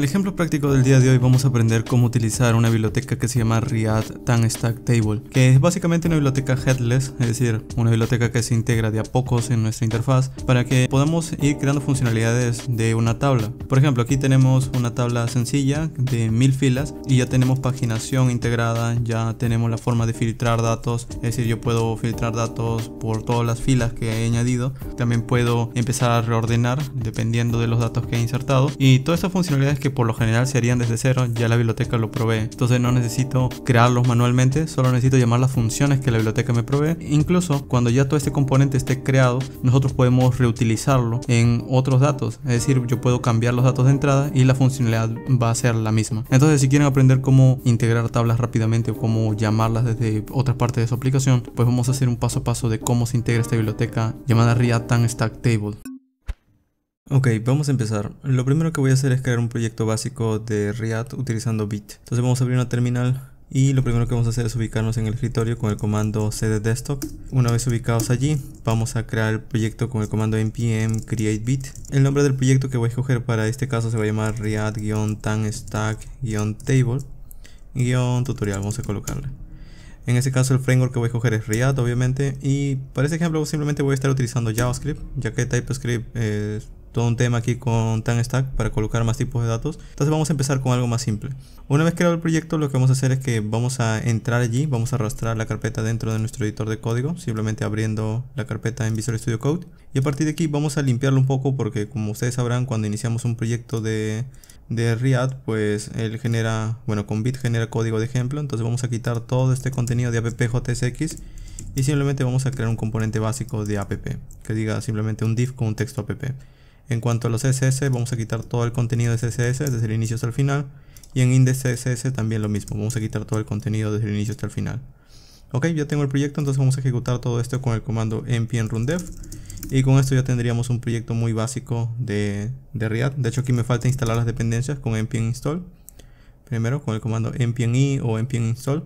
el ejemplo práctico del día de hoy vamos a aprender cómo utilizar una biblioteca que se llama riad Tan Stack Table, que es básicamente una biblioteca headless, es decir, una biblioteca que se integra de a pocos en nuestra interfaz para que podamos ir creando funcionalidades de una tabla. Por ejemplo, aquí tenemos una tabla sencilla de mil filas y ya tenemos paginación integrada, ya tenemos la forma de filtrar datos, es decir, yo puedo filtrar datos por todas las filas que he añadido, también puedo empezar a reordenar dependiendo de los datos que he insertado y todas estas funcionalidades que por lo general se harían desde cero, ya la biblioteca lo provee. Entonces no necesito crearlos manualmente, solo necesito llamar las funciones que la biblioteca me provee. Incluso cuando ya todo este componente esté creado, nosotros podemos reutilizarlo en otros datos. Es decir, yo puedo cambiar los datos de entrada y la funcionalidad va a ser la misma. Entonces si quieren aprender cómo integrar tablas rápidamente o cómo llamarlas desde otras partes de su aplicación, pues vamos a hacer un paso a paso de cómo se integra esta biblioteca llamada React Stack Table. Ok, vamos a empezar. Lo primero que voy a hacer es crear un proyecto básico de React utilizando Bit. Entonces vamos a abrir una terminal y lo primero que vamos a hacer es ubicarnos en el escritorio con el comando cd desktop. Una vez ubicados allí, vamos a crear el proyecto con el comando npm create bit. El nombre del proyecto que voy a escoger para este caso se va a llamar react-tanstack-table-tutorial, vamos a colocarle. En este caso el framework que voy a escoger es React obviamente y para este ejemplo simplemente voy a estar utilizando JavaScript ya que TypeScript es todo un tema aquí con TanStack para colocar más tipos de datos. Entonces vamos a empezar con algo más simple. Una vez creado el proyecto lo que vamos a hacer es que vamos a entrar allí, vamos a arrastrar la carpeta dentro de nuestro editor de código, simplemente abriendo la carpeta en Visual Studio Code. Y a partir de aquí vamos a limpiarlo un poco porque como ustedes sabrán cuando iniciamos un proyecto de, de React pues él genera, bueno con Bit genera código de ejemplo, entonces vamos a quitar todo este contenido de app.jsx y simplemente vamos a crear un componente básico de app que diga simplemente un div con un texto app en cuanto a los CSS, vamos a quitar todo el contenido de CSS desde el inicio hasta el final. Y en índice CSS también lo mismo, vamos a quitar todo el contenido desde el inicio hasta el final. Ok, ya tengo el proyecto, entonces vamos a ejecutar todo esto con el comando npm dev. Y con esto ya tendríamos un proyecto muy básico de, de React. De hecho aquí me falta instalar las dependencias con npm install. Primero con el comando npm i o npm install.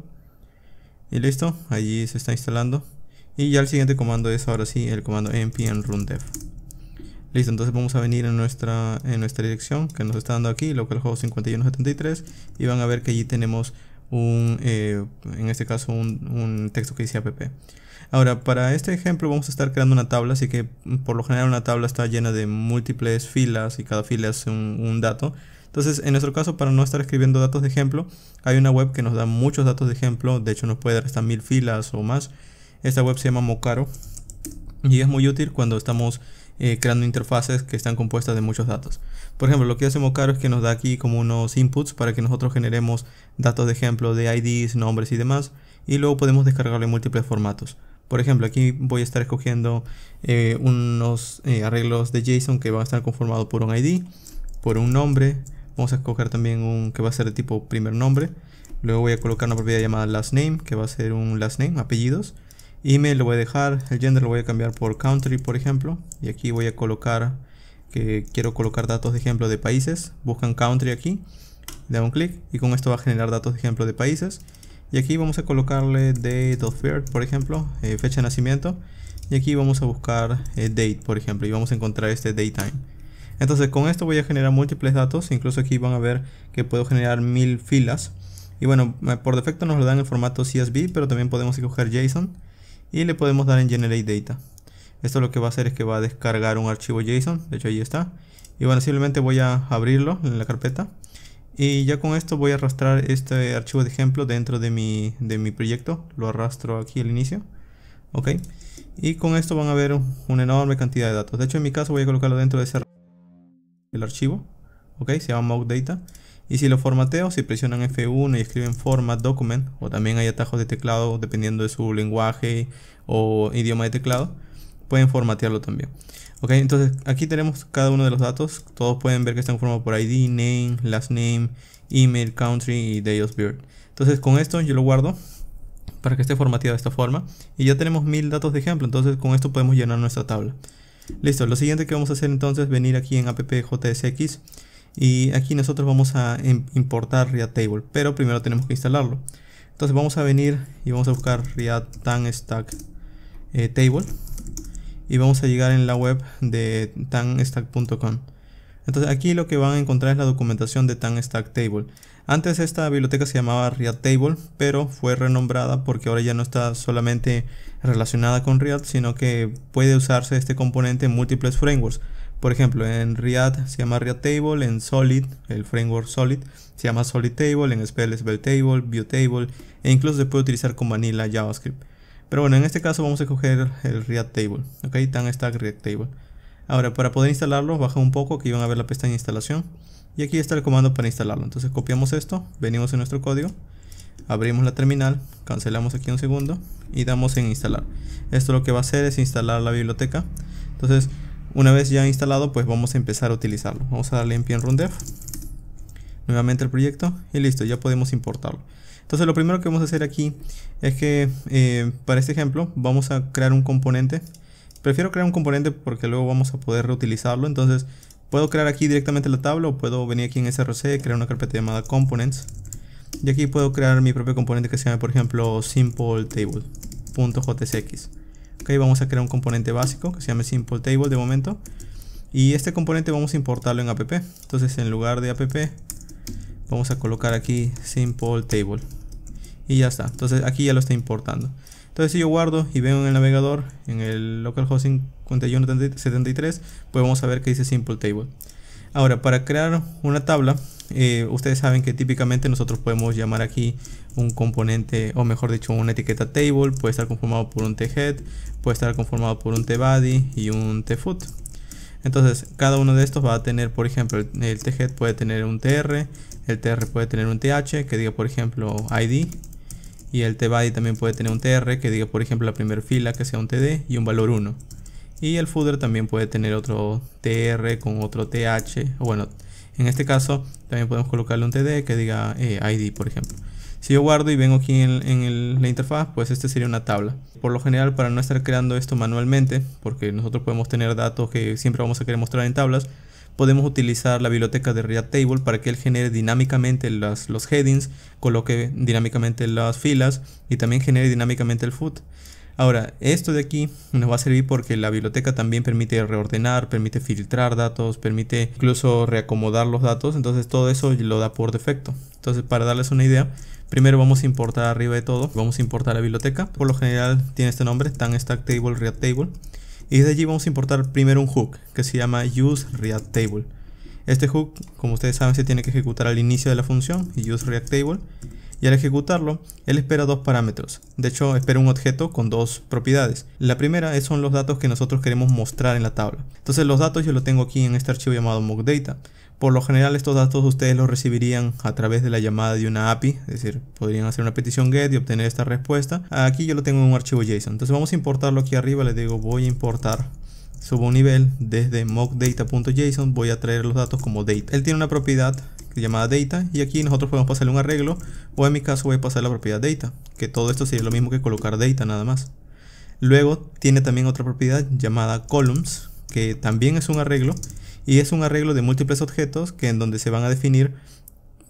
Y listo, allí se está instalando. Y ya el siguiente comando es ahora sí el comando npm dev. Listo, entonces vamos a venir en nuestra, en nuestra dirección que nos está dando aquí, local juego 5173 y van a ver que allí tenemos un, eh, en este caso un, texto que dice app. Ahora, para este ejemplo vamos a estar creando una tabla, así que mm, por lo general una tabla está llena de múltiples filas y cada fila es un, un dato. Entonces, en nuestro caso, para no estar escribiendo datos de ejemplo, hay una web que nos da muchos datos de ejemplo, de hecho nos puede dar hasta mil filas o más. Esta web se llama Mocaro y es muy útil cuando estamos eh, creando interfaces que están compuestas de muchos datos. Por ejemplo, lo que hacemos caro es que nos da aquí como unos inputs para que nosotros generemos datos de ejemplo de IDs, nombres y demás, y luego podemos descargarlo en múltiples formatos. Por ejemplo, aquí voy a estar escogiendo eh, unos eh, arreglos de JSON que van a estar conformados por un ID, por un nombre. Vamos a escoger también un que va a ser de tipo primer nombre. Luego voy a colocar una propiedad llamada last name, que va a ser un last name, apellidos. Email lo voy a dejar, el gender lo voy a cambiar por country, por ejemplo. Y aquí voy a colocar que quiero colocar datos de ejemplo de países. Buscan country aquí, le dan un clic y con esto va a generar datos de ejemplo de países. Y aquí vamos a colocarle date of birth, por ejemplo, eh, fecha de nacimiento. Y aquí vamos a buscar eh, date, por ejemplo, y vamos a encontrar este time Entonces con esto voy a generar múltiples datos, incluso aquí van a ver que puedo generar mil filas. Y bueno, eh, por defecto nos lo dan en formato CSV, pero también podemos escoger JSON y le podemos dar en generate data esto lo que va a hacer es que va a descargar un archivo JSON de hecho ahí está y bueno simplemente voy a abrirlo en la carpeta y ya con esto voy a arrastrar este archivo de ejemplo dentro de mi, proyecto lo arrastro aquí al inicio ok y con esto van a ver una enorme cantidad de datos de hecho en mi caso voy a colocarlo dentro de ese el archivo ok se llama mock data y si lo formateo, si presionan F1 y escriben Format Document, o también hay atajos de teclado dependiendo de su lenguaje o idioma de teclado, pueden formatearlo también. Ok, entonces aquí tenemos cada uno de los datos. Todos pueden ver que están formados por ID, name, last name, email, country y day of birth. Entonces con esto yo lo guardo para que esté formateado de esta forma. Y ya tenemos mil datos de ejemplo, entonces con esto podemos llenar nuestra tabla. Listo, lo siguiente que vamos a hacer entonces es venir aquí en appjsx y aquí nosotros vamos a importar React Table pero primero tenemos que instalarlo entonces vamos a venir y vamos a buscar React Tan Stack eh, Table y vamos a llegar en la web de tanstack.com entonces aquí lo que van a encontrar es la documentación de TanStack Table. Antes esta biblioteca se llamaba React Table, pero fue renombrada porque ahora ya no está solamente relacionada con React, sino que puede usarse este componente en múltiples frameworks. Por ejemplo, en React se llama React Table, en Solid, el framework Solid, se llama Solid Table, en Spell bell Table, View Table, e incluso se puede utilizar con Vanilla JavaScript. Pero bueno, en este caso vamos a coger el React Table, ok, tan stack React Table. Ahora, para poder instalarlo, baja un poco, aquí van a ver la pestaña instalación. Y aquí está el comando para instalarlo. Entonces copiamos esto, venimos en nuestro código, abrimos la terminal, cancelamos aquí un segundo y damos en instalar. Esto lo que va a hacer es instalar la biblioteca. Entonces una vez ya instalado, pues vamos a empezar a utilizarlo. Vamos a darle en pie en Nuevamente el proyecto y listo, ya podemos importarlo. Entonces lo primero que vamos a hacer aquí es que eh, para este ejemplo vamos a crear un componente. Prefiero crear un componente porque luego vamos a poder reutilizarlo. Entonces puedo crear aquí directamente la tabla o puedo venir aquí en src, crear una carpeta llamada components. Y aquí puedo crear mi propio componente que se llame por ejemplo simple Ok, vamos a crear un componente básico que se llame simple table de momento. Y este componente vamos a importarlo en app. Entonces en lugar de app vamos a colocar aquí simple table. Y ya está. Entonces aquí ya lo está importando. Entonces si yo guardo y veo en el navegador, en el localhost 51.73 pues vamos a ver que dice simple table. Ahora, para crear una tabla, eh, ustedes saben que típicamente nosotros podemos llamar aquí un componente, o mejor dicho, una etiqueta table, puede estar conformado por un thead, puede estar conformado por un tbody y un tfoot. Entonces, cada uno de estos va a tener, por ejemplo, el, el thead puede tener un tr, el tr puede tener un th, que diga, por ejemplo, id, y el tbody también puede tener un tr, que diga, por ejemplo, la primera fila, que sea un td, y un valor 1 y el footer también puede tener otro TR con otro TH o bueno en este caso también podemos colocarle un TD que diga eh, ID por ejemplo si yo guardo y vengo aquí en, la interfaz pues este sería una tabla por lo general para no estar creando esto manualmente porque nosotros podemos tener datos que siempre vamos a querer mostrar en tablas podemos utilizar la biblioteca de React Table para que él genere dinámicamente las, los headings, coloque dinámicamente las filas y también genere dinámicamente el foot. Ahora, esto de aquí nos va a servir porque la biblioteca también permite reordenar, permite filtrar datos, permite incluso reacomodar los datos, entonces todo eso lo da por defecto. Entonces, para darles una idea, primero vamos a importar arriba de todo, vamos a importar la biblioteca, por lo general tiene este nombre, tan stack table, react table, y desde allí vamos a importar primero un hook que se llama use react table. Este hook, como ustedes saben, se tiene que ejecutar al inicio de la función, use react table, y al ejecutarlo, él espera dos parámetros. De hecho, espera un objeto con dos propiedades. La primera son los datos que nosotros queremos mostrar en la tabla. Entonces los datos yo los tengo aquí en este archivo llamado mockdata. Por lo general estos datos ustedes los recibirían a través de la llamada de una API, es decir, podrían hacer una petición GET y obtener esta respuesta. Aquí yo lo tengo en un archivo JSON. Entonces vamos a importarlo aquí arriba, le digo voy a importar subo un nivel, desde mockdata.json voy a traer los datos como data. Él tiene una propiedad llamada data y aquí nosotros podemos pasarle un arreglo o en mi caso voy a pasar la propiedad data, que todo esto sería lo mismo que colocar data nada más. Luego tiene también otra propiedad llamada columns, que también es un arreglo y es un arreglo de múltiples objetos que en donde se van a definir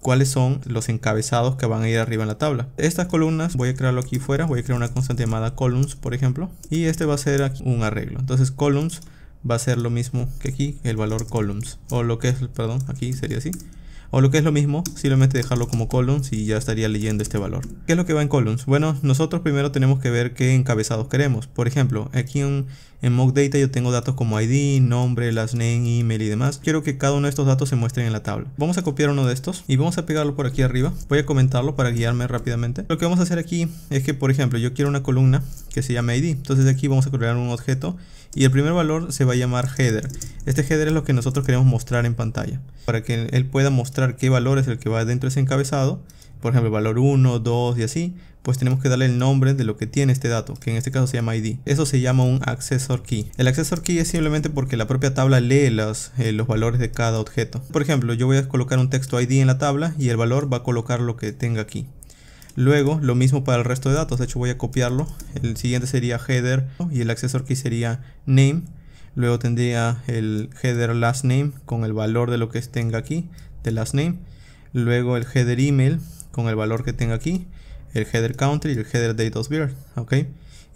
cuáles son los encabezados que van a ir arriba en la tabla. Estas columnas voy a crearlo aquí fuera, voy a crear una constante llamada columns, por ejemplo, y este va a ser aquí un arreglo. Entonces columns va a ser lo mismo que aquí, el valor columns, o lo que es, perdón, aquí sería así, o lo que es lo mismo, simplemente dejarlo como columns y ya estaría leyendo este valor. ¿Qué es lo que va en columns? Bueno, nosotros primero tenemos que ver qué encabezados queremos. Por ejemplo, aquí en, mockdata yo tengo datos como ID, nombre, last name, email y demás. Quiero que cada uno de estos datos se muestren en la tabla. Vamos a copiar uno de estos y vamos a pegarlo por aquí arriba. Voy a comentarlo para guiarme rápidamente. Lo que vamos a hacer aquí es que, por ejemplo, yo quiero una columna que se llame ID. Entonces de aquí vamos a crear un objeto y el primer valor se va a llamar header. Este header es lo que nosotros queremos mostrar en pantalla. Para que él pueda mostrar qué valor es el que va dentro de ese encabezado, por ejemplo, valor 1, 2 y así, pues tenemos que darle el nombre de lo que tiene este dato, que en este caso se llama ID. Eso se llama un accessor key. El accessor key es simplemente porque la propia tabla lee los, eh, los valores de cada objeto. Por ejemplo, yo voy a colocar un texto ID en la tabla y el valor va a colocar lo que tenga aquí. Luego, lo mismo para el resto de datos, de hecho voy a copiarlo. El siguiente sería header y el accesor que sería name. Luego tendría el header last name con el valor de lo que tenga aquí, de last name. Luego el header email con el valor que tenga aquí, el header country y el header date of birth, ¿ok?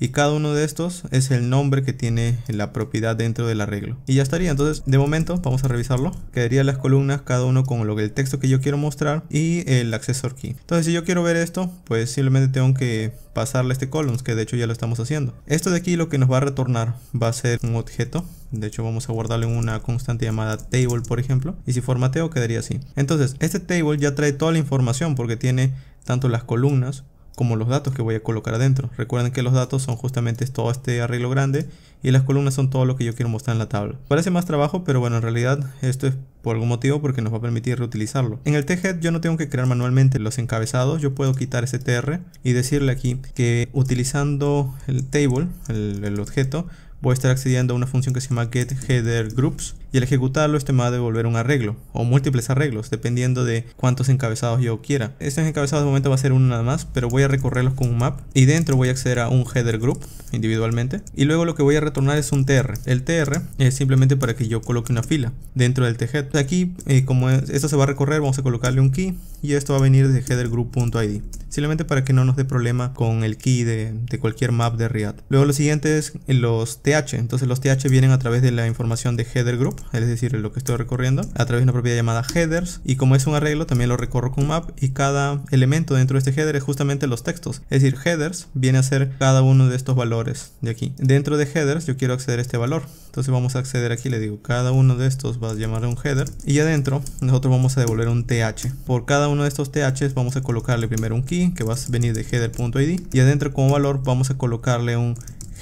y cada uno de estos es el nombre que tiene la propiedad dentro del arreglo. Y ya estaría, entonces de momento vamos a revisarlo. Quedarían las columnas cada uno con lo que el texto que yo quiero mostrar y el accessor key. Entonces si yo quiero ver esto, pues simplemente tengo que pasarle este columns, que de hecho ya lo estamos haciendo. Esto de aquí lo que nos va a retornar va a ser un objeto de hecho vamos a guardarle una constante llamada table por ejemplo. Y si formateo quedaría así. Entonces este table ya trae toda la información porque tiene tanto las columnas como los datos que voy a colocar adentro. Recuerden que los datos son justamente todo este arreglo grande y las columnas son todo lo que yo quiero mostrar en la tabla. Parece más trabajo, pero bueno, en realidad esto es por algún motivo porque nos va a permitir reutilizarlo. En el T-Head yo no tengo que crear manualmente los encabezados, yo puedo quitar ese TR y decirle aquí que utilizando el table, el, el objeto, voy a estar accediendo a una función que se llama getHeaderGroups y al ejecutarlo este me va a devolver un arreglo o múltiples arreglos dependiendo de cuántos encabezados yo quiera. Este encabezado de momento va a ser uno nada más, pero voy a recorrerlos con un map y dentro voy a acceder a un header group individualmente y luego lo que voy a retornar es un TR. El TR es simplemente para que yo coloque una fila dentro del tg e Aquí eh, como esto se va a recorrer vamos a colocarle un key y esto va a venir de group.id simplemente para que no nos dé problema con el key de, de cualquier map de React. Luego lo siguiente es los TH, e. entonces los TH e vienen a través de la información de header group es decir, lo que estoy recorriendo, a través de una propiedad llamada headers. Y como es un arreglo, también lo recorro con map y cada elemento dentro de este header es justamente los textos. Es decir, headers viene a ser cada uno de estos valores de aquí. Dentro de headers yo quiero acceder a este valor. Entonces vamos a acceder aquí, le digo, cada uno de estos va a llamar un header. Y adentro nosotros vamos a devolver un th. Por cada uno de estos ths vamos a colocarle primero un key que va a venir de header.id. Y adentro como valor vamos a colocarle un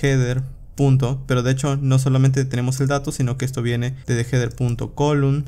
header punto, pero de hecho no solamente tenemos el dato, sino que esto viene de header punto column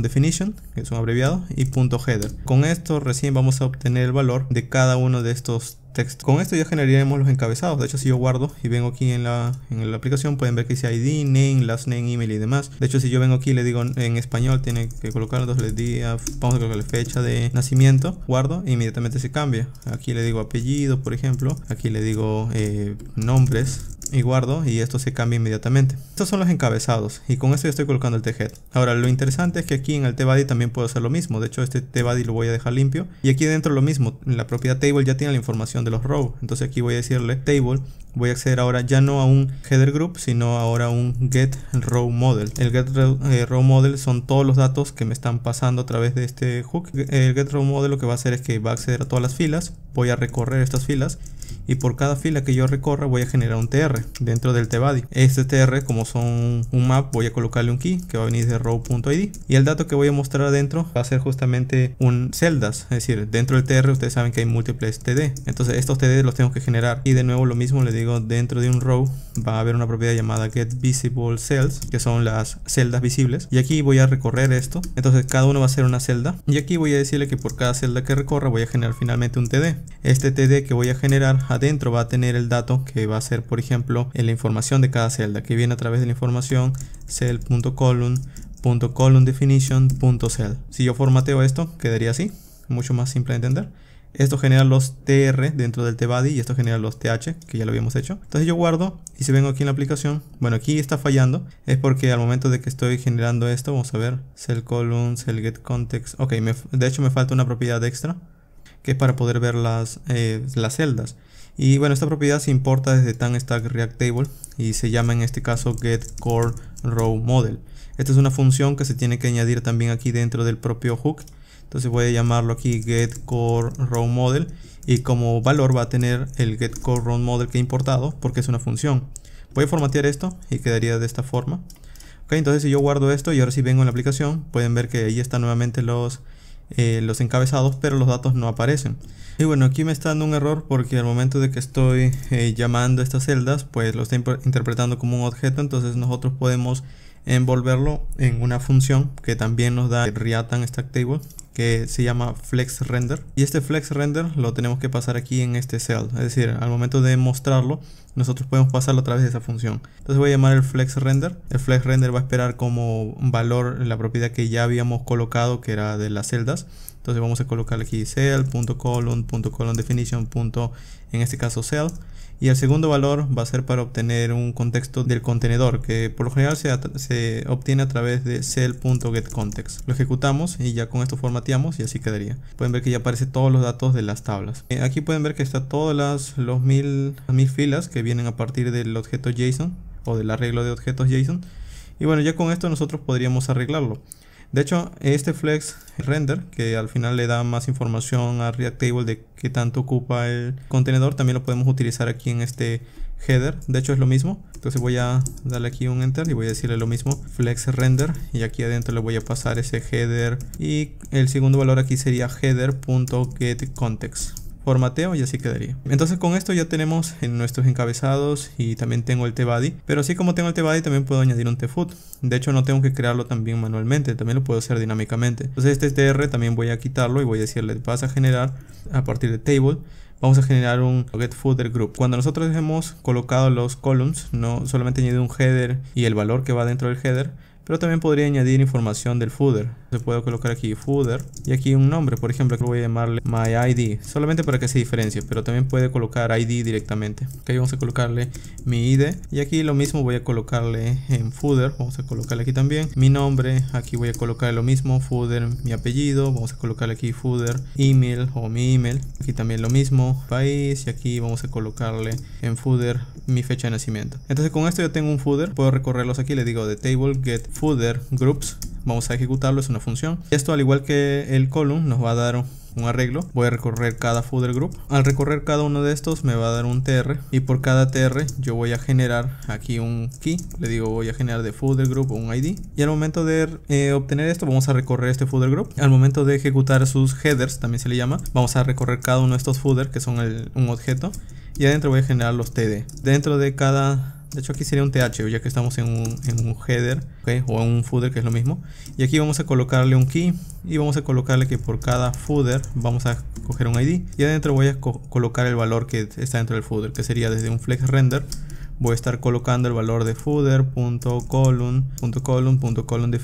definition, que es un abreviado, y punto header. Con esto recién vamos a obtener el valor de cada uno de estos con esto ya generaremos los encabezados. De hecho, si yo guardo y vengo aquí en la, en la aplicación, pueden ver que dice ID, name, last name, email y demás. De hecho, si yo vengo aquí y le digo en español, tiene que colocar dos le a, vamos a fecha de nacimiento, guardo e inmediatamente se cambia. Aquí le digo apellido, por ejemplo. Aquí le digo eh, nombres y guardo y esto se cambia inmediatamente. Estos son los encabezados y con esto ya estoy colocando el t-head. Ahora lo interesante es que aquí en el tbody también puedo hacer lo mismo. De hecho este tbody lo voy a dejar limpio y aquí dentro lo mismo. La propiedad table ya tiene la información de los row. Entonces aquí voy a decirle table. Voy a acceder ahora ya no a un header group sino ahora a un get row model. El get eh, row model son todos los datos que me están pasando a través de este hook. El get row model lo que va a hacer es que va a acceder a todas las filas. Voy a recorrer estas filas y por cada fila que yo recorra voy a generar un TR dentro del tbody. Este TR, como son un map, voy a colocarle un key que va a venir de row.id y el dato que voy a mostrar adentro va a ser justamente un celdas, es decir, dentro del TR ustedes saben que hay múltiples TD, entonces estos TD los tengo que generar y de nuevo lo mismo le digo dentro de un row va a haber una propiedad llamada get visible cells que son las celdas visibles y aquí voy a recorrer esto, entonces cada uno va a ser una celda y aquí voy a decirle que por cada celda que recorra voy a generar finalmente un TD. Este TD que voy a generar adentro va a tener el dato que va a ser por ejemplo en la información de cada celda que viene a través de la información Cell.column.columndefinition.cell si yo formateo esto quedaría así mucho más simple de entender esto genera los tr dentro del tbody y esto genera los th que ya lo habíamos hecho entonces yo guardo y si vengo aquí en la aplicación bueno aquí está fallando es porque al momento de que estoy generando esto vamos a ver cell column cell get context ok de hecho me falta una propiedad extra que es para poder ver las eh, celdas y bueno, esta propiedad se importa desde tan stack react table y se llama en este caso getCoreRowModel. Esta es una función que se tiene que añadir también aquí dentro del propio hook. Entonces voy a llamarlo aquí getCoreRowModel y como valor va a tener el get que he importado porque es una función. Voy a formatear esto y quedaría de esta forma. Ok, entonces si yo guardo esto y ahora si vengo en la aplicación, pueden ver que ahí están nuevamente los, eh, los encabezados, pero los datos no aparecen. Y bueno, aquí me está dando un error porque al momento de que estoy eh, llamando estas celdas, pues lo está interpretando como un objeto, entonces nosotros podemos envolverlo en una función que también nos da el reactant Stack que se llama Flex Render y este Flex Render lo tenemos que pasar aquí en este cell, es decir, al momento de mostrarlo nosotros podemos pasarlo a través de esa función. Entonces voy a llamar el Flex Render, el Flex Render va a esperar como valor la propiedad que ya habíamos colocado que era de las celdas entonces vamos a colocar aquí cell.column.column en este caso cell. Y el segundo valor va a ser para obtener un contexto del contenedor, que por lo general se, se obtiene a través de cell.getContext. Lo ejecutamos y ya con esto formateamos y así quedaría. Pueden ver que ya aparecen todos los datos de las tablas. Eh, aquí pueden ver que están todas las los mil, mil filas que vienen a partir del objeto JSON o del arreglo de objetos JSON. Y bueno, ya con esto nosotros podríamos arreglarlo. De hecho, este flex render, que al final le da más información a React Table de qué tanto ocupa el contenedor, también lo podemos utilizar aquí en este header. De hecho, es lo mismo. Entonces voy a darle aquí un enter y voy a decirle lo mismo, flex render. Y aquí adentro le voy a pasar ese header. Y el segundo valor aquí sería header.getContext. Formateo y así quedaría. Entonces con esto ya tenemos en eh, nuestros encabezados y también tengo el tbody, pero así como tengo el tbody también puedo añadir un tfoot. De hecho no tengo que crearlo también manualmente, también lo puedo hacer dinámicamente. Entonces este tr también voy a quitarlo y voy a decirle vas a generar a partir de table vamos a generar un get footer group. Cuando nosotros hemos colocado los columns, no solamente añadir un header y el valor que va dentro del header, pero también podría añadir información del footer se puede colocar aquí footer y aquí un nombre, por ejemplo, que voy a llamarle my ID, solamente para que se diferencie, pero también puede colocar ID directamente. Ok, vamos a colocarle mi ID y aquí lo mismo voy a colocarle en footer, vamos a colocarle aquí también mi nombre, aquí voy a colocar lo mismo, footer, mi apellido, vamos a colocarle aquí footer, email o mi email, aquí también lo mismo, país y aquí vamos a colocarle en footer mi fecha de nacimiento. Entonces con esto yo tengo un footer, puedo recorrerlos aquí, le digo de table get footer groups, vamos a ejecutarlo, una función. Esto al igual que el column nos va a dar un arreglo. Voy a recorrer cada footer group. Al recorrer cada uno de estos me va a dar un tr y por cada tr yo voy a generar aquí un key. Le digo voy a generar de footer group un id. Y al momento de eh, obtener esto vamos a recorrer este footer group. Al momento de ejecutar sus headers también se le llama. Vamos a recorrer cada uno de estos footer que son un objeto. Y adentro voy a generar los td. Dentro de cada de hecho aquí sería un TH, ya que estamos en un, header o en un footer que es lo mismo. Y aquí vamos a colocarle un key y vamos a colocarle que por cada footer vamos a coger un ID. Y adentro voy a colocar el valor que está dentro del footer, que sería desde un flex render. Voy a estar colocando el valor de footer.column.column.column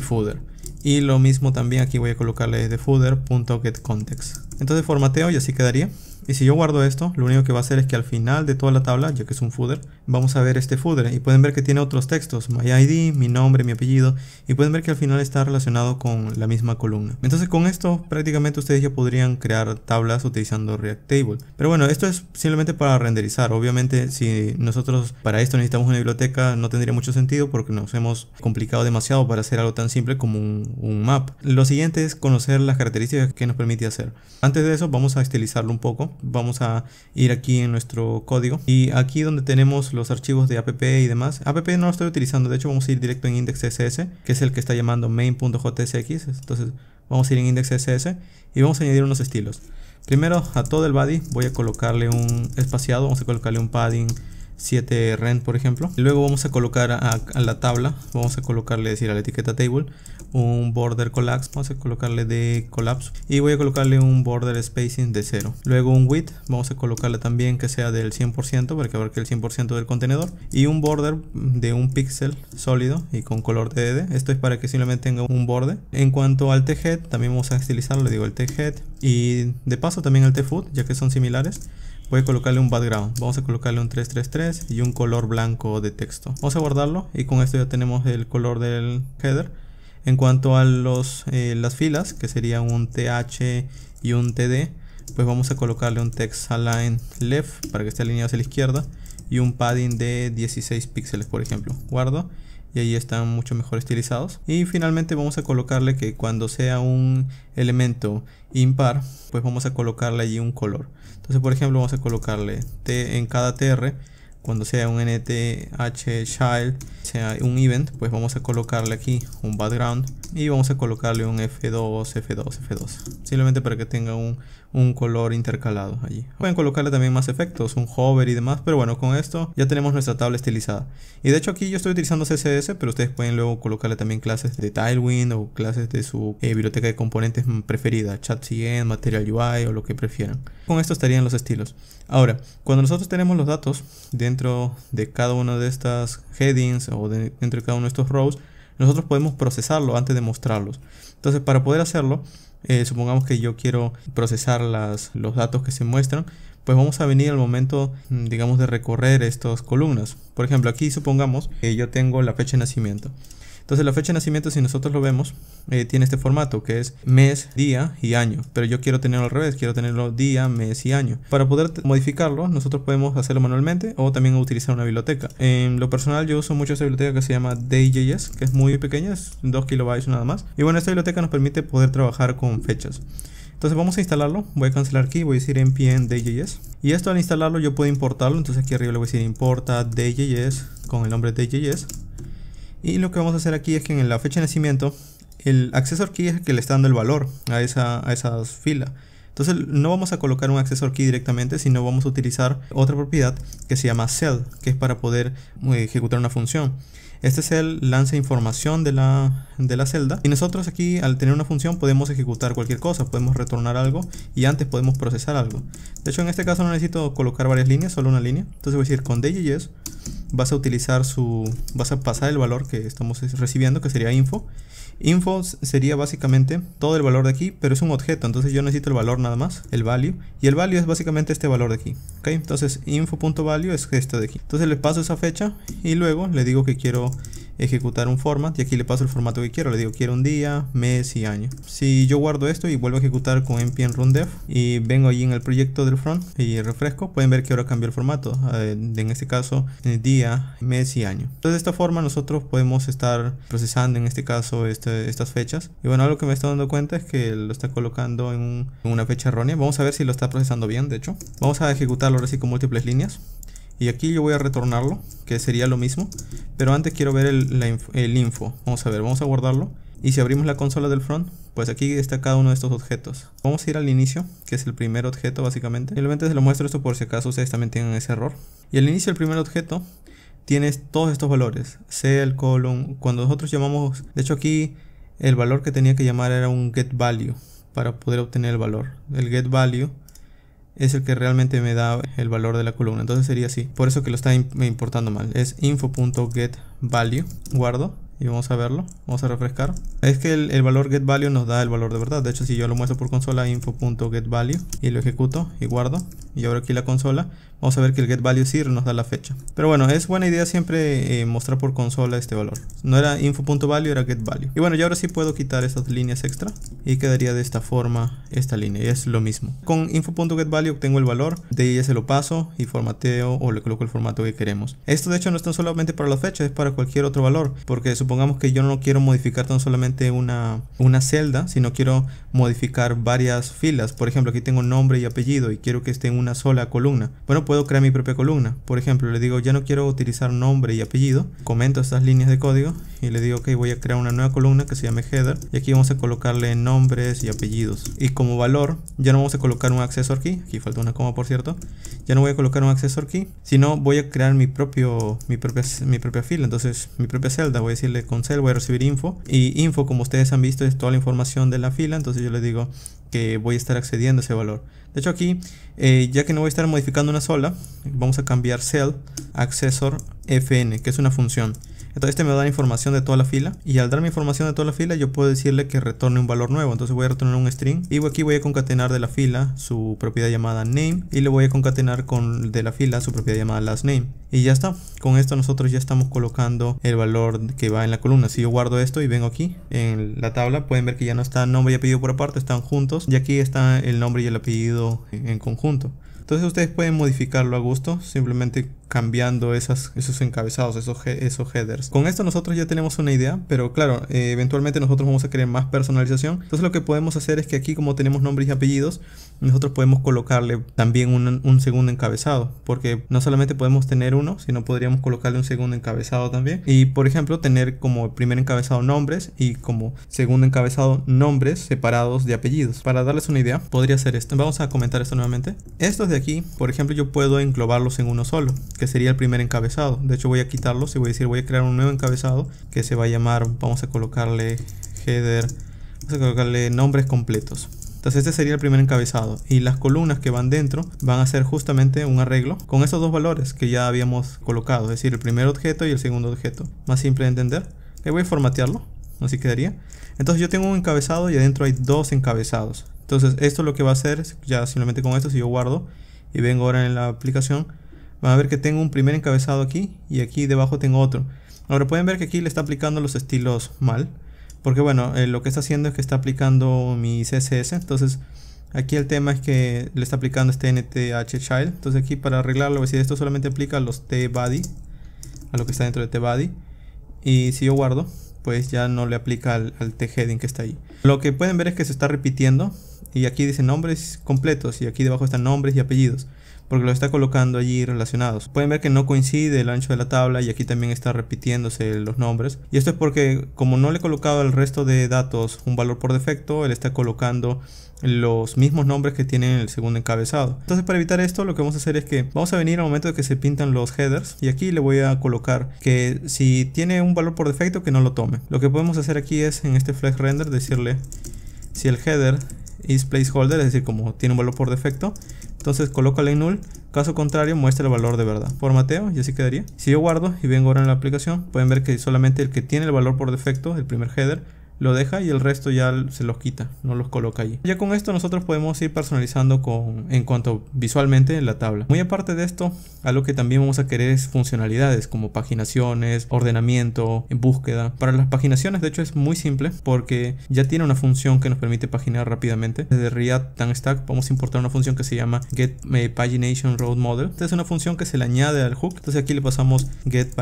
footer Y lo mismo también aquí voy a colocarle desde footer.getContext. Entonces formateo y así quedaría. Y si yo guardo esto, lo único que va a hacer es que al final de toda la tabla, ya que es un footer, vamos a ver este footer y pueden ver que tiene otros textos, my ID, mi nombre, mi apellido, y pueden ver que al final está relacionado con la misma columna. Entonces con esto prácticamente ustedes ya podrían crear tablas utilizando React Table. Pero bueno, esto es simplemente para renderizar. Obviamente si nosotros para esto necesitamos una biblioteca no tendría mucho sentido porque nos hemos complicado demasiado para hacer algo tan simple como un, un map. Lo siguiente es conocer las características que nos permite hacer. Antes de eso vamos a estilizarlo un poco Vamos a ir aquí en nuestro código y aquí donde tenemos los archivos de app y demás. App no lo estoy utilizando, de hecho vamos a ir directo en index.ss que es el que está llamando main.jsx Entonces vamos a ir en index.ss y vamos a añadir unos estilos. Primero a todo el body voy a colocarle un espaciado, vamos a colocarle un padding 7 rent por ejemplo luego vamos a colocar a, la tabla vamos a colocarle decir a la etiqueta table un border collapse vamos a colocarle de collapse y voy a colocarle un border spacing de 0 luego un width vamos a colocarle también que sea del 100% para que abarque el 100% del contenedor y un border de un píxel sólido y con color TDD esto es para que simplemente tenga un borde en cuanto al t-head también vamos a estilizarlo le digo el t-head y de paso también el t-foot ya que son similares voy colocarle un background vamos a colocarle un 333 y un color blanco de texto vamos a guardarlo y con esto ya tenemos el color del header en cuanto a los, eh, las filas que serían un th y un td pues vamos a colocarle un text align left para que esté alineado hacia la izquierda y un padding de 16 píxeles por ejemplo guardo y ahí están mucho mejor estilizados. Y finalmente vamos a colocarle que cuando sea un elemento impar, pues vamos a colocarle allí un color. Entonces, por ejemplo, vamos a colocarle T en cada TR, cuando sea un NTH child, sea un event, pues vamos a colocarle aquí un background y vamos a colocarle un F2, F2, F2, simplemente para que tenga un un color intercalado allí. Pueden colocarle también más efectos, un hover y demás, pero bueno, con esto ya tenemos nuestra tabla estilizada. Y de hecho aquí yo estoy utilizando CSS, pero ustedes pueden luego colocarle también clases de Tailwind o clases de su eh, biblioteca de componentes preferida, ChatCN, Material UI o lo que prefieran. Con esto estarían los estilos. Ahora, cuando nosotros tenemos los datos dentro de cada una de estas headings o dentro de cada uno de estos rows, nosotros podemos procesarlo antes de mostrarlos. Entonces, para poder hacerlo, eh, supongamos que yo quiero procesar los datos que se muestran, pues vamos a venir al momento, mm, digamos, de recorrer estas columnas. Por ejemplo, aquí supongamos que yo tengo la fecha de nacimiento. Entonces la fecha de nacimiento, si nosotros lo vemos, eh, tiene este formato que es mes, día y año. Pero yo quiero tenerlo al revés, quiero tenerlo día, mes y año. Para poder modificarlo, nosotros podemos hacerlo manualmente o también utilizar una biblioteca. En lo personal yo uso mucho esta biblioteca que se llama DJS, que es muy pequeña, es 2 kilobytes nada más. Y bueno, esta biblioteca nos permite poder trabajar con fechas. Entonces vamos a instalarlo, voy a cancelar aquí, voy a decir npm DJS. Y esto al instalarlo yo puedo importarlo, entonces aquí arriba le voy a decir importa DJS con el nombre DJS y lo que vamos a hacer aquí es que en la fecha de nacimiento, el accessor key es el que le está dando el valor a esa, a fila. Entonces no vamos a colocar un accessor key directamente, sino vamos a utilizar otra propiedad que se llama cell, que es para poder eh, ejecutar una función. Este es el lance información de la, de la celda y nosotros aquí al tener una función podemos ejecutar cualquier cosa, podemos retornar algo y antes podemos procesar algo. De hecho en este caso no necesito colocar varias líneas, solo una línea. Entonces voy a decir con DJS vas a utilizar su vas a pasar el valor que estamos recibiendo que sería info info sería básicamente todo el valor de aquí pero es un objeto entonces yo necesito el valor nada más el value y el value es básicamente este valor de aquí ok entonces info.value es este de aquí entonces le paso esa fecha y luego le digo que quiero ejecutar un format y aquí le paso el formato que quiero, le digo quiero un día, mes y año. Si yo guardo esto y vuelvo a ejecutar con npm run dev y vengo allí en el proyecto del front y refresco, pueden ver que ahora cambió el formato, eh, en este caso eh, día, mes y año. Entonces de esta forma nosotros podemos estar procesando en este caso este, estas fechas y bueno, algo que me está dando cuenta es que lo está colocando en, una fecha errónea, vamos a ver si lo está procesando bien de hecho. Vamos a ejecutarlo ahora sí con múltiples líneas y aquí yo voy a retornarlo, que sería lo mismo. Pero antes quiero ver el, info. Vamos a ver, vamos a guardarlo. Y si abrimos la consola del front, pues aquí está cada uno de estos objetos. Vamos a ir al inicio, que es el primer objeto básicamente. Simplemente se lo muestro esto por si acaso ustedes también tienen ese error. Y al inicio del primer objeto tienes todos estos valores. el column, cuando nosotros llamamos... De hecho aquí el valor que tenía que llamar era un get value para poder obtener el valor. El get value es el que realmente me da el valor de la columna. Entonces sería así. Por eso que lo está importando mal. Es info.getValue. Guardo y vamos a verlo, vamos a refrescar. Es que el, el, valor get value nos da el valor de verdad, de hecho si yo lo muestro por consola info.getValue y lo ejecuto y guardo y ahora aquí la consola, vamos a ver que el get value sí nos da la fecha. Pero bueno, es buena idea siempre eh, mostrar por consola este valor. No era info.value, era get value. Y bueno, ya ahora sí puedo quitar estas líneas extra y quedaría de esta forma esta línea, y es lo mismo. Con info.getValue obtengo el valor, de ahí ya se lo paso y formateo o le coloco el formato que queremos. Esto de hecho no es tan solamente para la fecha, es para cualquier otro valor, porque supongo supongamos que yo no quiero modificar tan solamente una, una celda, sino quiero modificar varias filas. Por ejemplo, aquí tengo nombre y apellido y quiero que esté en una sola columna. Bueno, puedo crear mi propia columna. Por ejemplo, le digo, ya no quiero utilizar nombre y apellido. Comento estas líneas de código y le digo, que voy a crear una nueva columna que se llame header y aquí vamos a colocarle nombres y apellidos. Y como valor, ya no vamos a colocar un accessor key, aquí falta una coma por cierto, ya no voy a colocar un accessor key, sino voy a crear mi propio, mi propia, mi propia fila, entonces mi propia celda, voy a decirle con cell, voy a recibir info y info como ustedes han visto es toda la información de la fila, entonces yo le digo que voy a estar accediendo a ese valor. De hecho aquí, eh, ya que no voy a estar modificando una sola, vamos a cambiar cell accessor fn, que es una función. Entonces este me va a dar información de toda la fila y al darme información de toda la fila yo puedo decirle que retorne un valor nuevo. Entonces voy a retornar un string y aquí voy a concatenar de la fila su propiedad llamada name y le voy a concatenar con de la fila su propiedad llamada last name. Y ya está. Con esto nosotros ya estamos colocando el valor que va en la columna. Si yo guardo esto y vengo aquí en la tabla pueden ver que ya no está nombre y apellido por aparte, están juntos y aquí está el nombre y el apellido en conjunto. Entonces ustedes pueden modificarlo a gusto, simplemente cambiando esos encabezados, esos, headers. Con esto nosotros ya tenemos una idea, pero claro, eh, eventualmente nosotros vamos a querer más personalización. Entonces lo que podemos hacer es que aquí como tenemos nombres y apellidos, nosotros podemos colocarle también un, un segundo encabezado, porque no solamente podemos tener uno, sino podríamos colocarle un segundo encabezado también. Y por ejemplo, tener como primer encabezado nombres y como segundo encabezado nombres separados de apellidos. Para darles una idea, podría ser esto. Vamos a comentar esto nuevamente. Estos de aquí, por ejemplo, yo puedo englobarlos en uno solo que sería el primer encabezado. De hecho voy a quitarlo y voy a decir voy a crear un nuevo encabezado que se va a llamar, vamos a colocarle header, vamos a colocarle nombres completos. Entonces este sería el primer encabezado y las columnas que van dentro van a ser justamente un arreglo con esos dos valores que ya habíamos colocado, es decir, el primer objeto y el segundo objeto. Más simple de entender. Le voy a formatearlo, así quedaría. Entonces yo tengo un encabezado y adentro hay dos encabezados. Entonces esto lo que va a hacer, ya simplemente con esto si yo guardo y vengo ahora en la aplicación, Van a ver que tengo un primer encabezado aquí y aquí debajo tengo otro. Ahora pueden ver que aquí le está aplicando los estilos mal. Porque bueno, eh, lo que está haciendo es que está aplicando mi CSS. Entonces aquí el tema es que le está aplicando este NTH child. Entonces aquí para arreglarlo, voy esto solamente aplica a los tbody. A lo que está dentro de tbody. Y si yo guardo, pues ya no le aplica al, al heading que está ahí. Lo que pueden ver es que se está repitiendo y aquí dice nombres completos y aquí debajo están nombres y apellidos porque lo está colocando allí relacionados. Pueden ver que no coincide el ancho de la tabla y aquí también está repitiéndose los nombres. Y esto es porque como no le he colocado al resto de datos un valor por defecto, él está colocando los mismos nombres que tienen el segundo encabezado. Entonces para evitar esto lo que vamos a hacer es que vamos a venir al momento de que se pintan los headers y aquí le voy a colocar que si tiene un valor por defecto que no lo tome. Lo que podemos hacer aquí es en este flash render decirle si el header is placeholder, es decir, como tiene un valor por defecto. Entonces coloca en null, caso contrario muestra el valor de verdad. Formateo y así quedaría. Si yo guardo y vengo ahora en la aplicación, pueden ver que solamente el que tiene el valor por defecto, el primer header, lo deja y el resto ya se los quita, no los coloca allí. Ya con esto nosotros podemos ir personalizando con, en cuanto visualmente la tabla. Muy aparte de esto, algo que también vamos a querer es funcionalidades como paginaciones, ordenamiento, búsqueda. Para las paginaciones de hecho es muy simple porque ya tiene una función que nos permite paginar rápidamente. Desde React tan Stack vamos a importar una función que se llama Get Pagination Esta es una función que se le añade al hook. Entonces aquí le pasamos Get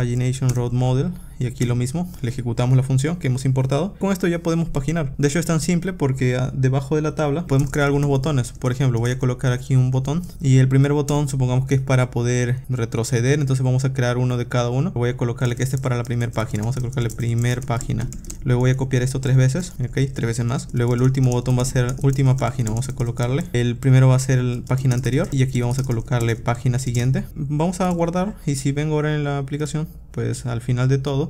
y aquí lo mismo, le ejecutamos la función que hemos importado. Con esto ya podemos paginar. De hecho es tan simple porque ah, debajo de la tabla podemos crear algunos botones. Por ejemplo, voy a colocar aquí un botón y el primer botón supongamos que es para poder retroceder, entonces vamos a crear uno de cada uno. Voy a colocarle que este es para la primera página, vamos a colocarle primer página. Luego voy a copiar esto tres veces, ok, tres veces más. Luego el último botón va a ser última página, vamos a colocarle. El primero va a ser página anterior y aquí vamos a colocarle página siguiente. Vamos a guardar y si vengo ahora en la aplicación, pues al final de todo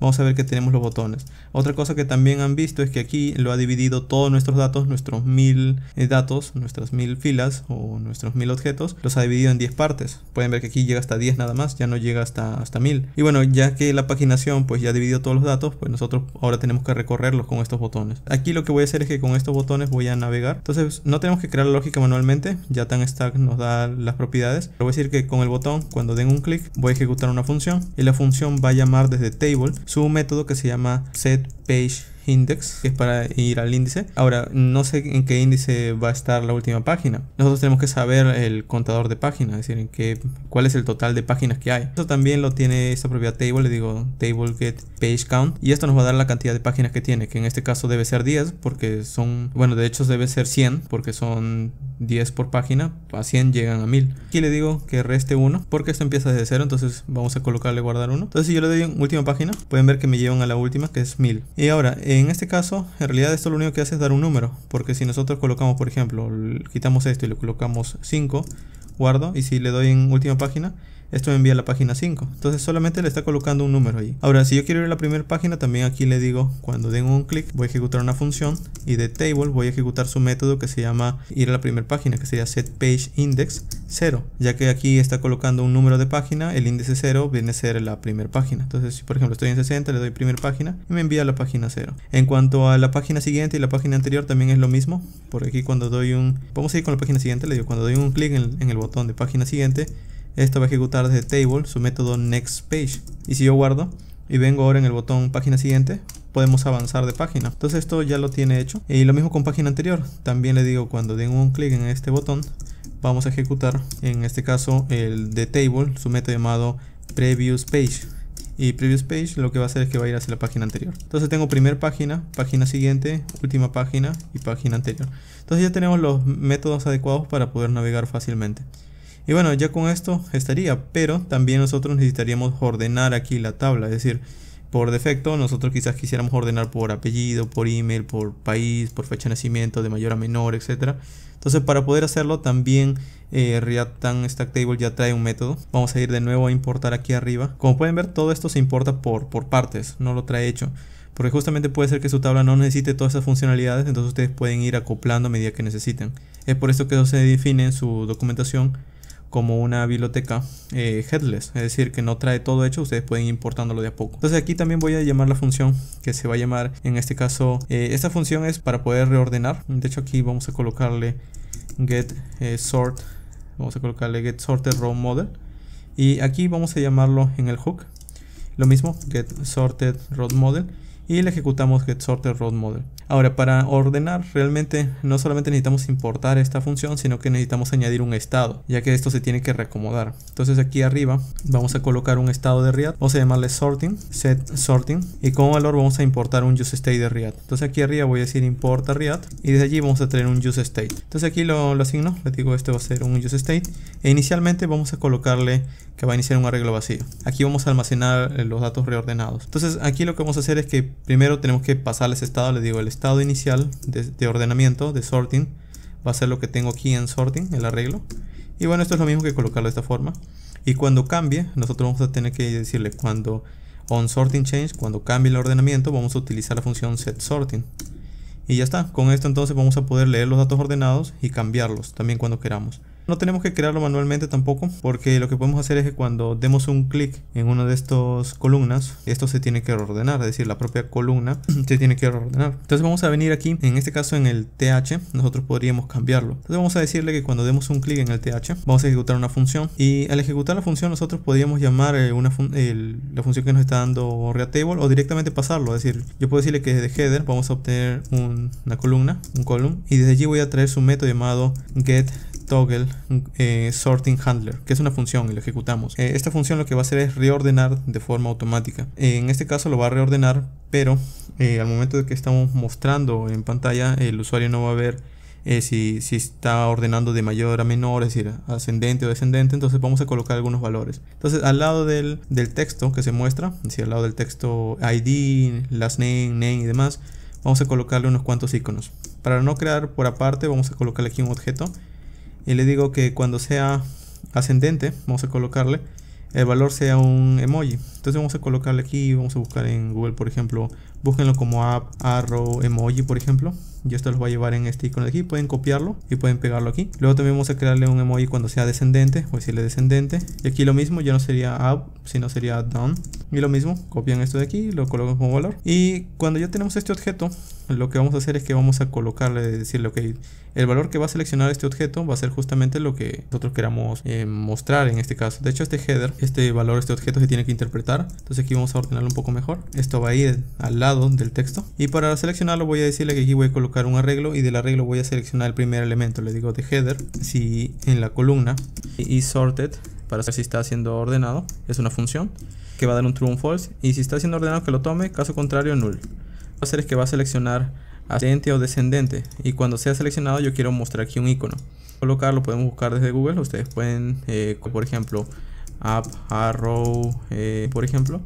vamos a ver que tenemos los botones. Otra cosa que también han visto es que aquí lo ha dividido todos nuestros datos, nuestros mil eh, datos, nuestras mil filas o nuestros mil objetos, los ha dividido en 10 partes. Pueden ver que aquí llega hasta 10 nada más, ya no llega hasta, hasta 1000. Y bueno, ya que la paginación pues ya dividido todos los datos, pues nosotros ahora tenemos que recorrerlos con estos botones. Aquí lo que voy a hacer es que con estos botones voy a navegar. Entonces no tenemos que crear la lógica manualmente, ya tan stack nos da las propiedades. Pero voy a decir que con el botón, cuando den un clic, voy a ejecutar una función y la función va a llamar desde table su método que se llama set page index, que es para ir al índice. Ahora, no sé en qué índice va a estar la última página. Nosotros tenemos que saber el contador de páginas, es decir, en qué, cuál es el total de páginas que hay. Esto también lo tiene esta propiedad table, le digo table get page count, y esto nos va a dar la cantidad de páginas que tiene, que en este caso debe ser 10, porque son, bueno, de hecho debe ser 100, porque son 10 por página, a 100 llegan a 1000. Aquí le digo que reste 1, porque esto empieza desde 0, entonces vamos a colocarle guardar 1. Entonces si yo le doy en última página, pueden ver que me llevan a la última, que es 1000. Y ahora, en este caso, en realidad esto lo único que hace es dar un número, porque si nosotros colocamos, por ejemplo, quitamos esto y le colocamos 5, guardo, y si le doy en última página, esto me envía a la página 5. Entonces solamente le está colocando un número ahí. Ahora, si yo quiero ir a la primera página, también aquí le digo, cuando den un clic, voy a ejecutar una función y de table voy a ejecutar su método que se llama ir a la primera página, que sería set page index 0, ya que aquí está colocando un número de página, el índice 0 viene a ser la primera página. Entonces, si por ejemplo estoy en 60, le doy primera página y me envía a la página 0. En cuanto a la página siguiente y la página anterior, también es lo mismo. Por aquí cuando doy un... Vamos a ir con la página siguiente, le digo, cuando doy un clic en el botón de página siguiente, esto va a ejecutar desde table su método next page Y si yo guardo y vengo ahora en el botón página siguiente, podemos avanzar de página. Entonces esto ya lo tiene hecho. Y lo mismo con página anterior. También le digo cuando den un clic en este botón, vamos a ejecutar en este caso el de table, su método llamado previous page. Y previous page lo que va a hacer es que va a ir hacia la página anterior. Entonces tengo primer página, página siguiente, última página y página anterior. Entonces ya tenemos los métodos adecuados para poder navegar fácilmente. Y bueno, ya con esto estaría, pero también nosotros necesitaríamos ordenar aquí la tabla, es decir, por defecto nosotros quizás quisiéramos ordenar por apellido, por email, por país, por fecha de nacimiento, de mayor a menor, etc. Entonces para poder hacerlo también eh, React stack table ya trae un método. Vamos a ir de nuevo a importar aquí arriba. Como pueden ver todo esto se importa por, por partes, no lo trae hecho. Porque justamente puede ser que su tabla no necesite todas esas funcionalidades, entonces ustedes pueden ir acoplando a medida que necesiten. Es por esto que eso se define en su documentación como una biblioteca eh, headless, es decir, que no trae todo hecho, ustedes pueden ir importándolo de a poco. Entonces aquí también voy a llamar la función que se va a llamar, en este caso, eh, esta función es para poder reordenar. De hecho aquí vamos a colocarle get eh, sort, vamos a colocarle get sorted row model y aquí vamos a llamarlo en el hook, lo mismo, get sorted row model y le ejecutamos getSortedRoadModel Ahora para ordenar realmente no solamente necesitamos importar esta función sino que necesitamos añadir un estado ya que esto se tiene que reacomodar. Entonces aquí arriba vamos a colocar un estado de React, vamos a llamarle sorting, set sorting y como valor vamos a importar un useState de React. Entonces aquí arriba voy a decir importa React y desde allí vamos a tener un useState. Entonces aquí lo, lo asigno, le digo este va a ser un useState e inicialmente vamos a colocarle que va a iniciar un arreglo vacío. Aquí vamos a almacenar eh, los datos reordenados. Entonces aquí lo que vamos a hacer es que primero tenemos que pasar ese estado, le digo, el estado inicial de, de, ordenamiento, de sorting, va a ser lo que tengo aquí en sorting, el arreglo. Y bueno, esto es lo mismo que colocarlo de esta forma. Y cuando cambie, nosotros vamos a tener que decirle cuando on sorting change, cuando cambie el ordenamiento, vamos a utilizar la función set sorting. Y ya está, con esto entonces vamos a poder leer los datos ordenados y cambiarlos también cuando queramos. No tenemos que crearlo manualmente tampoco, porque lo que podemos hacer es que cuando demos un clic en una de estas columnas, esto se tiene que ordenar, es decir, la propia columna se tiene que ordenar. Entonces vamos a venir aquí, en este caso en el TH, nosotros podríamos cambiarlo. Entonces vamos a decirle que cuando demos un clic en el TH, vamos a ejecutar una función y al ejecutar la función nosotros podríamos llamar eh, una la función que nos está dando ReaTable o directamente pasarlo, es decir, yo puedo decirle que desde header vamos a obtener una columna, un column, y desde allí voy a traer su método llamado get toggle eh, sorting handler, que es una función y lo ejecutamos. Eh, esta función lo que va a hacer es reordenar de forma automática. Eh, en este caso lo va a reordenar, pero al momento de que estamos mostrando en pantalla, el usuario no va a ver si, si, está ordenando de mayor a menor, es decir, ascendente o descendente, entonces vamos a colocar algunos valores. Entonces, al lado del, del texto que se muestra, es decir, al lado del texto ID, last name, name y demás, vamos a colocarle unos cuantos iconos. Para no crear por aparte, vamos a colocarle aquí un objeto y le digo que cuando sea ascendente, vamos a colocarle el valor sea un emoji. Entonces vamos a colocarle aquí, vamos a buscar en Google, por ejemplo, búsquenlo como app arrow emoji, por ejemplo. Y esto los va a llevar en este icono de aquí, pueden copiarlo y pueden pegarlo aquí. Luego también vamos a crearle un emoji cuando sea descendente, o decirle descendente. Y aquí lo mismo, ya no sería up, sino sería down. Y lo mismo, copian esto de aquí, lo colocan como valor. Y cuando ya tenemos este objeto, lo que vamos a hacer es que vamos a colocarle, decirle, ok, el valor que va a seleccionar este objeto va a ser justamente lo que nosotros queramos eh, mostrar en este caso. De hecho, este header este valor, este objeto se tiene que interpretar. Entonces aquí vamos a ordenarlo un poco mejor. Esto va a ir al lado del texto. Y para seleccionarlo voy a decirle que aquí voy a colocar un arreglo y del arreglo voy a seleccionar el primer elemento. Le digo de header, si en la columna y sorted para saber si está siendo ordenado. Es una función que va a dar un true o false. Y si está siendo ordenado que lo tome, caso contrario null. Lo que va a hacer es que va a seleccionar ascendente o descendente. Y cuando sea seleccionado yo quiero mostrar aquí un icono. Colocarlo podemos buscar desde Google. Ustedes pueden, eh, por ejemplo, app, arrow, eh, por ejemplo.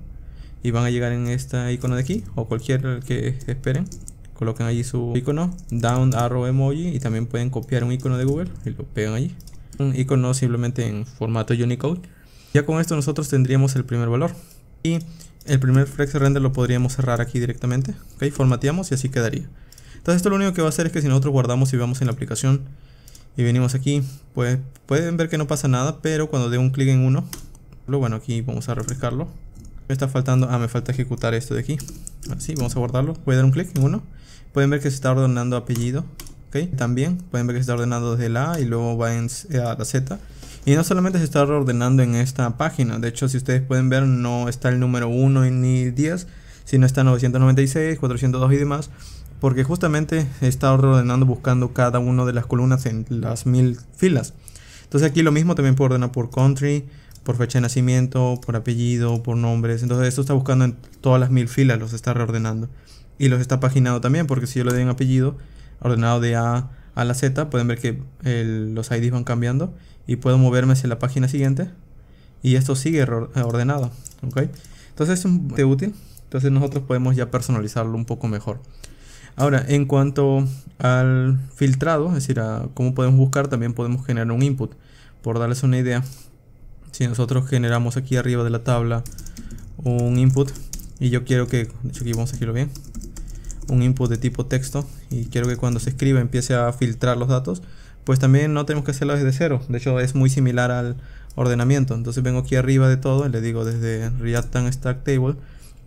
Y van a llegar en esta icono de aquí o cualquier que esperen. Colocan allí su icono, down arrow emoji y también pueden copiar un icono de Google y lo pegan allí. Un icono simplemente en formato Unicode. Ya con esto nosotros tendríamos el primer valor. Y el primer flex render lo podríamos cerrar aquí directamente. Ok, formateamos y así quedaría. Entonces esto lo único que va a hacer es que si nosotros guardamos y vamos en la aplicación venimos aquí, pues pueden ver que no pasa nada, pero cuando dé un clic en uno, bueno, aquí vamos a refrescarlo. Me está faltando, ah, me falta ejecutar esto de aquí. Así, vamos a guardarlo. Voy a dar un clic en uno. Pueden ver que se está ordenando apellido. ok También pueden ver que se está ordenando desde la y luego va en, a la Z. Y no solamente se está ordenando en esta página, de hecho si ustedes pueden ver no está el número 1 ni 10, sino está 996, 402 y demás porque justamente he estado ordenando buscando cada una de las columnas en las mil filas. Entonces aquí lo mismo también puedo ordenar por country, por fecha de nacimiento, por apellido, por nombres. Entonces esto está buscando en todas las mil filas, los está reordenando. Y los está paginando también, porque si yo le doy un apellido ordenado de A a la Z, pueden ver que los IDs van cambiando y puedo moverme hacia la página siguiente. Y esto sigue ordenado. Entonces es un, útil. Entonces nosotros podemos ya personalizarlo un poco mejor. Ahora, en cuanto al filtrado, es decir, a cómo podemos buscar, también podemos generar un input. Por darles una idea, si nosotros generamos aquí arriba de la tabla un input y yo quiero que, de hecho aquí vamos a hacerlo bien, un input de tipo texto y quiero que cuando se escriba empiece a filtrar los datos, pues también no tenemos que hacerlo desde cero. De hecho es muy similar al ordenamiento. Entonces vengo aquí arriba de todo y le digo desde React and Stack Table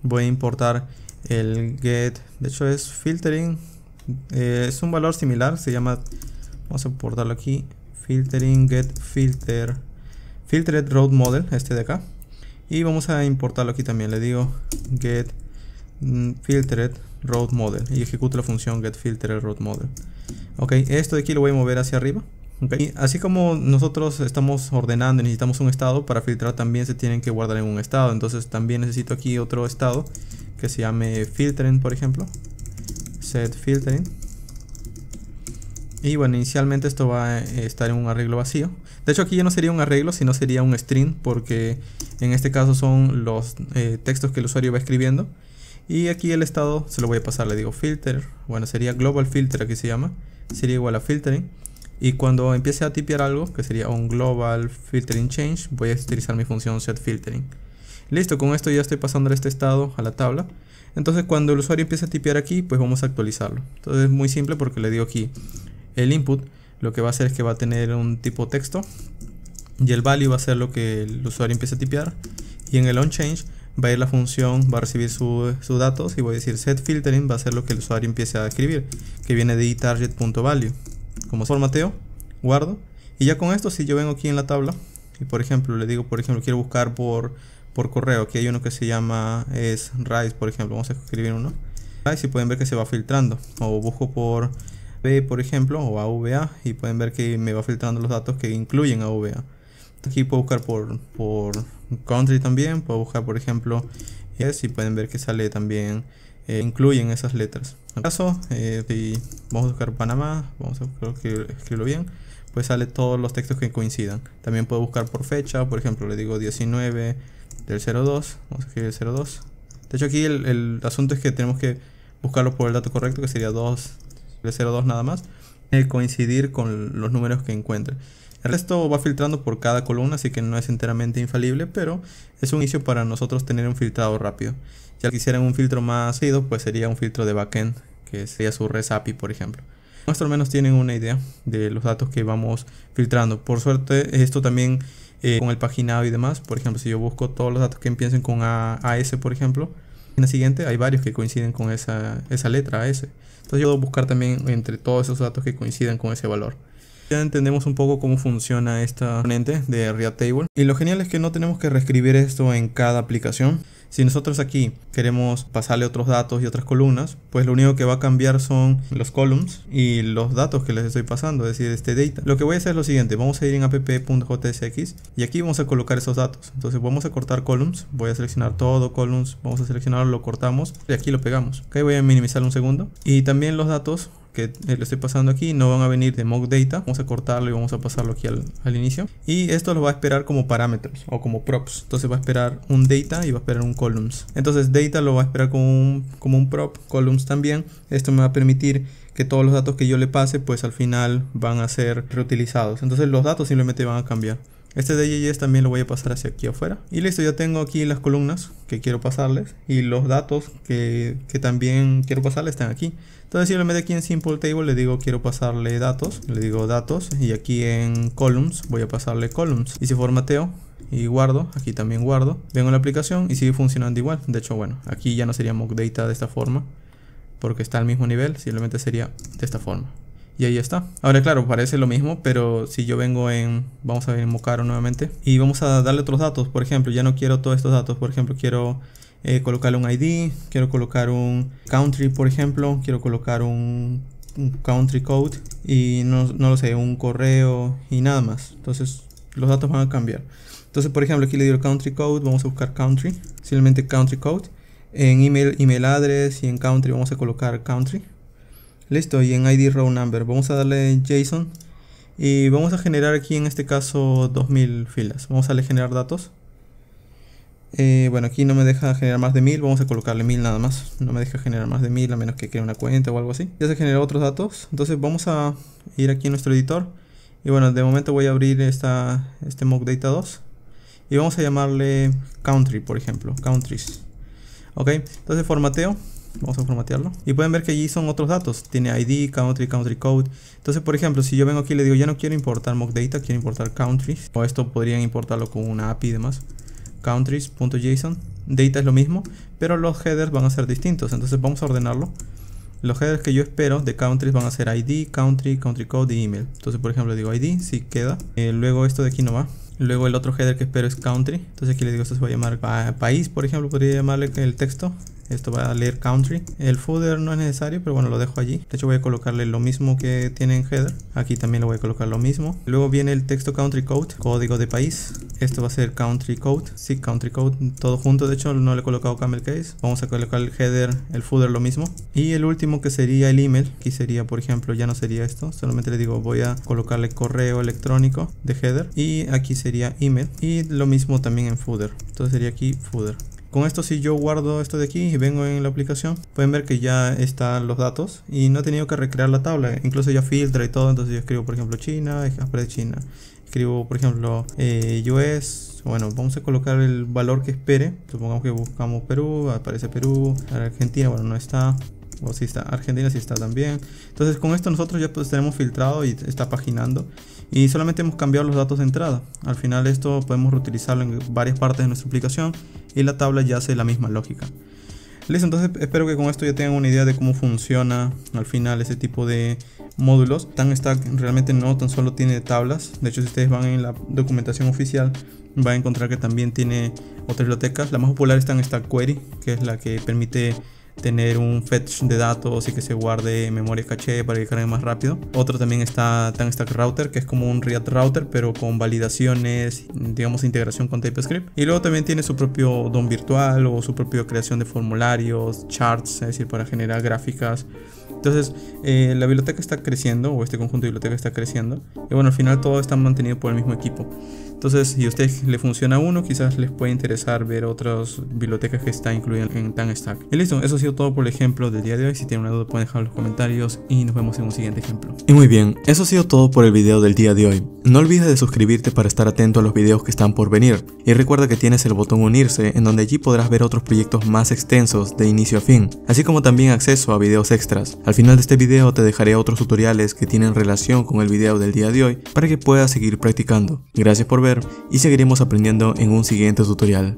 voy a importar el get de hecho es filtering eh, es un valor similar se llama vamos a importarlo aquí filtering get filter filtered road model este de acá y vamos a importarlo aquí también le digo get mm, filtered road model y ejecuto la función get filtered road model ok esto de aquí lo voy a mover hacia arriba Así como nosotros estamos ordenando y necesitamos un estado, para filtrar también se tienen que guardar en un estado. Entonces también necesito aquí otro estado que se llame filtering, por ejemplo. Set filtering. Y bueno, inicialmente esto va a estar en un arreglo vacío. De hecho aquí ya no sería un arreglo, sino sería un string, porque en este caso son los eh, textos que el usuario va escribiendo. Y aquí el estado se lo voy a pasar, le digo filter. Bueno, sería global filter, aquí se llama. Sería igual a filtering y cuando empiece a tipear algo, que sería un global filtering change, voy a utilizar mi función set filtering. Listo, con esto ya estoy pasando este estado a la tabla. Entonces cuando el usuario empiece a tipear aquí, pues vamos a actualizarlo. Entonces es muy simple porque le digo aquí el input, lo que va a hacer es que va a tener un tipo texto y el value va a ser lo que el usuario empiece a tipear y en el on change va a ir la función, va a recibir sus datos y voy a decir set filtering va a ser lo que el usuario empiece a escribir, que viene de target.value como formateo, guardo. Y ya con esto, si yo vengo aquí en la tabla, y por ejemplo, le digo, por ejemplo, quiero buscar por, por correo. Aquí hay uno que se llama, es Rice, por ejemplo. Vamos a escribir uno. Rice y pueden ver que se va filtrando. O busco por B, por ejemplo, o AVA. Y pueden ver que me va filtrando los datos que incluyen AVA. Aquí puedo buscar por, por country también. Puedo buscar, por ejemplo, es. Y pueden ver que sale también eh, incluyen esas letras. En este caso, si eh, vamos a buscar Panamá, vamos a que escribirlo bien, pues sale todos los textos que coincidan. También puedo buscar por fecha, por ejemplo, le digo 19 del 02, vamos a escribir el 02. De hecho aquí el, asunto es que tenemos que buscarlo por el dato correcto, que sería 2, Del 02 nada más, Y coincidir con los números que encuentre. El resto va filtrando por cada columna, así que no es enteramente infalible, pero es un inicio para nosotros tener un filtrado rápido. Si quisieran un filtro más seguido, pues sería un filtro de backend, que sería su resapi, API, por ejemplo. Más menos tienen una idea de los datos que vamos filtrando. Por suerte, esto también eh, con el paginado y demás. Por ejemplo, si yo busco todos los datos que empiecen con a AS, por ejemplo, en la siguiente hay varios que coinciden con esa, esa letra AS. Entonces yo puedo buscar también entre todos esos datos que coincidan con ese valor. Ya entendemos un poco cómo funciona esta componente de React Table. Y lo genial es que no tenemos que reescribir esto en cada aplicación, si nosotros aquí queremos pasarle otros datos y otras columnas, pues lo único que va a cambiar son los columns y los datos que les estoy pasando, es decir, este data. Lo que voy a hacer es lo siguiente, vamos a ir en app.jsx y aquí vamos a colocar esos datos. Entonces vamos a cortar columns, voy a seleccionar todo columns, vamos a seleccionarlo, lo cortamos y aquí lo pegamos. Acá voy a minimizar un segundo. Y también los datos que eh, le estoy pasando aquí no van a venir de mock data vamos a cortarlo y vamos a pasarlo aquí al, inicio y esto lo va a esperar como parámetros o como props entonces va a esperar un data y va a esperar un columns entonces data lo va a esperar como un, como un prop columns también esto me va a permitir que todos los datos que yo le pase pues al final van a ser reutilizados entonces los datos simplemente van a cambiar este de JS también lo voy a pasar hacia aquí afuera. Y listo, ya tengo aquí las columnas que quiero pasarles. Y los datos que, que también quiero pasarles están aquí. Entonces simplemente aquí en Simple Table le digo quiero pasarle datos, le digo datos y aquí en Columns voy a pasarle Columns. Y si formateo y guardo, aquí también guardo, vengo a la aplicación y sigue funcionando igual. De hecho, bueno, aquí ya no sería mock data de esta forma porque está al mismo nivel, simplemente sería de esta forma. Y ahí está. Ahora, claro, parece lo mismo, pero si yo vengo en... Vamos a ver en Mocaro nuevamente. Y vamos a darle otros datos. Por ejemplo, ya no quiero todos estos datos. Por ejemplo, quiero eh, colocarle un ID, quiero colocar un country por ejemplo, quiero colocar un, country code y no, lo sé, un correo y nada más. Entonces los datos van a cambiar. Entonces por ejemplo aquí le digo country code, vamos a buscar country, simplemente country code. En email, email address y en country vamos a colocar country. Listo, y en ID row number vamos a darle JSON y vamos a generar aquí en este caso 2000 filas. Vamos a darle generar datos. Eh, bueno, aquí no me deja generar más de 1000, vamos a colocarle 1000 nada más. No me deja generar más de 1000 a menos que cree una cuenta o algo así. Ya se generó otros datos, entonces vamos a ir aquí a nuestro editor. Y bueno, de momento voy a abrir esta, este mock data 2. Y vamos a llamarle country, por ejemplo, countries. Ok, entonces formateo, vamos a formatearlo. Y pueden ver que allí son otros datos, tiene ID, country, country code. Entonces, por ejemplo, si yo vengo aquí y le digo, ya no quiero importar mock data, quiero importar countries. O esto podrían importarlo con una API y demás countries.json. Data es lo mismo, pero los headers van a ser distintos. Entonces vamos a ordenarlo. Los headers que yo espero de countries van a ser ID, country, country code y email. Entonces, por ejemplo, digo ID, si queda. Eh, luego esto de aquí no va. Luego el otro header que espero es country. Entonces aquí le digo esto se va a llamar ah, país, por ejemplo, podría llamarle el texto esto va a leer country el footer no es necesario pero bueno lo dejo allí de hecho voy a colocarle lo mismo que tiene en header aquí también lo voy a colocar lo mismo luego viene el texto country code código de país esto va a ser country code sí country code todo junto de hecho no le he colocado camel case vamos a colocar el header el footer lo mismo y el último que sería el email aquí sería por ejemplo ya no sería esto solamente le digo voy a colocarle correo electrónico de header y aquí sería email y lo mismo también en footer entonces sería aquí footer con esto si yo guardo esto de aquí y vengo en la aplicación, pueden ver que ya están los datos y no he tenido que recrear la tabla, incluso ya filtra y todo, entonces yo escribo por ejemplo China, aparece China, escribo por ejemplo eh, US, bueno, vamos a colocar el valor que espere, supongamos que buscamos Perú, aparece Perú, Argentina, bueno, no está, o si está Argentina si está también entonces con esto nosotros ya pues tenemos filtrado y está paginando y solamente hemos cambiado los datos de entrada. Al final esto podemos reutilizarlo en varias partes de nuestra aplicación y la tabla ya hace la misma lógica. Listo, entonces espero que con esto ya tengan una idea de cómo funciona al final ese tipo de módulos. Tan stack realmente no tan solo tiene tablas, de hecho si ustedes van en la documentación oficial van a encontrar que también tiene otras bibliotecas. La más popular en Stack Query, que es la que permite tener un fetch de datos y que se guarde en memoria caché para que cargue más rápido. Otro también está Tangstack Router, que es como un React Router, pero con validaciones, digamos, integración con TypeScript. Y luego también tiene su propio DOM virtual o su propia creación de formularios, charts, es decir, para generar gráficas entonces, eh, la biblioteca está creciendo, o este conjunto de bibliotecas está creciendo, y bueno, al final todo está mantenido por el mismo equipo. Entonces, si a ustedes le funciona uno, quizás les puede interesar ver otras bibliotecas que están incluidas en TanStack. Y listo, eso ha sido todo por el ejemplo del día de hoy. Si tienen una duda, pueden dejar en los comentarios y nos vemos en un siguiente ejemplo. Y muy bien, eso ha sido todo por el video del día de hoy. No olvides de suscribirte para estar atento a los videos que están por venir. Y recuerda que tienes el botón unirse, en donde allí podrás ver otros proyectos más extensos de inicio a fin, así como también acceso a videos extras. Al final de este video te dejaré otros tutoriales que tienen relación con el video del día de hoy para que puedas seguir practicando. Gracias por ver y seguiremos aprendiendo en un siguiente tutorial.